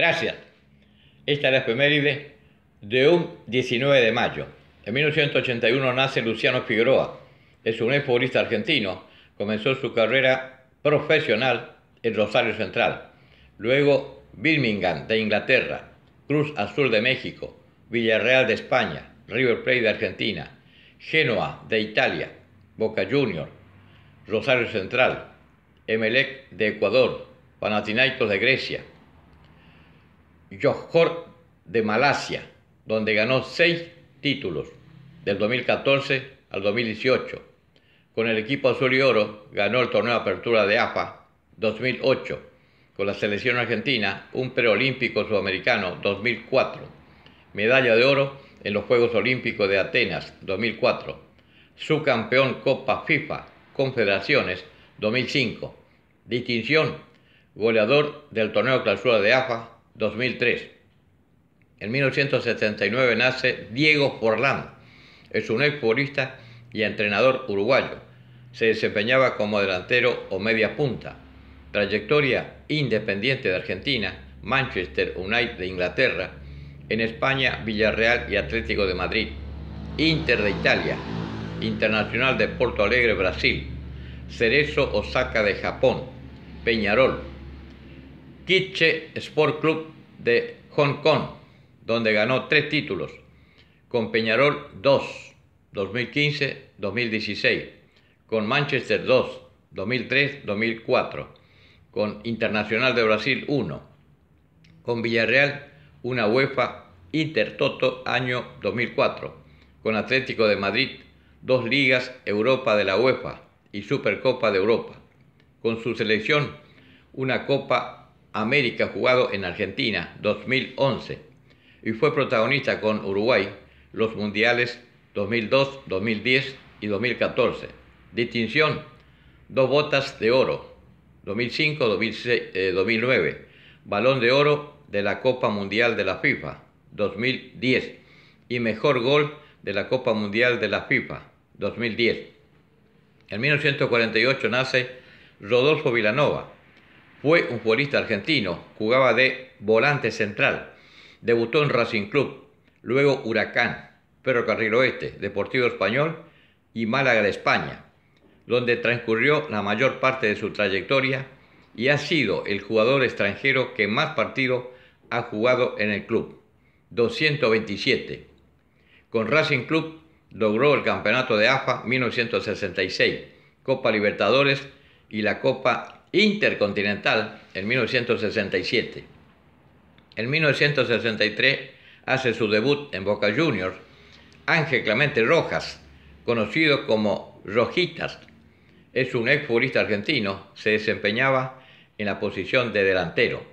Gracias. Esta es la efeméride de un 19 de mayo. En 1981 nace Luciano Figueroa. Es un futbolista argentino. Comenzó su carrera profesional en Rosario Central. Luego Birmingham de Inglaterra, Cruz Azul de México, Villarreal de España, River Plate de Argentina, Genoa de Italia, Boca Junior, Rosario Central, Emelec de Ecuador, Panathinaikos de Grecia, Johor de Malasia, donde ganó seis títulos del 2014 al 2018. Con el equipo azul y oro ganó el torneo de apertura de AFA 2008. Con la selección argentina, un preolímpico sudamericano 2004. Medalla de oro en los Juegos Olímpicos de Atenas 2004. Subcampeón Copa FIFA Confederaciones 2005. Distinción, goleador del torneo de clausura de AFA 2003. En 1979 nace Diego Forlán. Es un futbolista y entrenador uruguayo. Se desempeñaba como delantero o media punta. Trayectoria independiente de Argentina, Manchester United de Inglaterra, en España, Villarreal y Atlético de Madrid, Inter de Italia, Internacional de Porto Alegre, Brasil, Cerezo Osaka de Japón, Peñarol, Kitche Sport Club de Hong Kong, donde ganó tres títulos, con Peñarol 2, 2015-2016, con Manchester 2, 2003-2004, con Internacional de Brasil 1, con Villarreal una UEFA Intertoto año 2004, con Atlético de Madrid dos ligas Europa de la UEFA y Supercopa de Europa, con su selección una Copa América jugado en Argentina 2011 y fue protagonista con Uruguay los Mundiales 2002, 2010 y 2014. Distinción, dos botas de oro 2005, 2009, eh, balón de oro de la Copa Mundial de la FIFA 2010 y mejor gol de la Copa Mundial de la FIFA 2010. En 1948 nace Rodolfo Vilanova, fue un futbolista argentino, jugaba de volante central, debutó en Racing Club, luego Huracán, Ferrocarril Oeste, Deportivo Español y Málaga de España, donde transcurrió la mayor parte de su trayectoria y ha sido el jugador extranjero que más partidos ha jugado en el club, 227. Con Racing Club logró el campeonato de AFA 1966, Copa Libertadores y la Copa Intercontinental en 1967. En 1963 hace su debut en Boca Juniors Ángel Clemente Rojas, conocido como Rojitas. Es un ex futbolista argentino, se desempeñaba en la posición de delantero.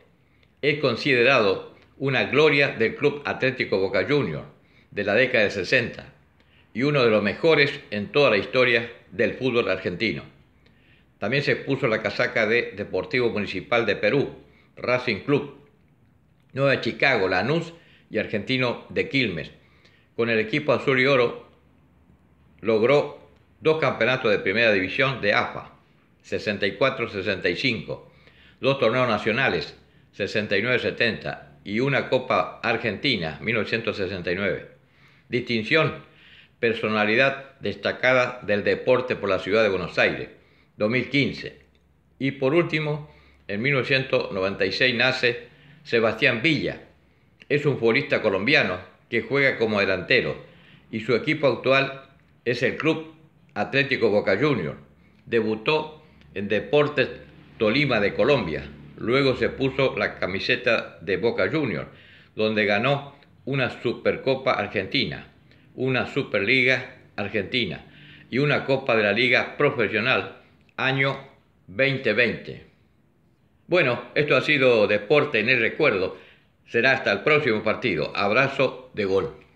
Es considerado una gloria del Club Atlético Boca Juniors de la década de 60 y uno de los mejores en toda la historia del fútbol argentino. También se puso la casaca de Deportivo Municipal de Perú, Racing Club, Nueva Chicago, Lanús y Argentino de Quilmes. Con el equipo azul y oro logró dos campeonatos de primera división de AFA, 64-65, dos torneos nacionales, 69-70 y una Copa Argentina, 1969. Distinción, personalidad destacada del deporte por la ciudad de Buenos Aires 2015. Y por último, en 1996 nace Sebastián Villa. Es un futbolista colombiano que juega como delantero y su equipo actual es el Club Atlético Boca Juniors. Debutó en Deportes Tolima de Colombia. Luego se puso la camiseta de Boca Juniors, donde ganó una Supercopa Argentina, una Superliga Argentina y una Copa de la Liga Profesional año 2020. Bueno, esto ha sido Deporte en el Recuerdo. Será hasta el próximo partido. Abrazo de gol.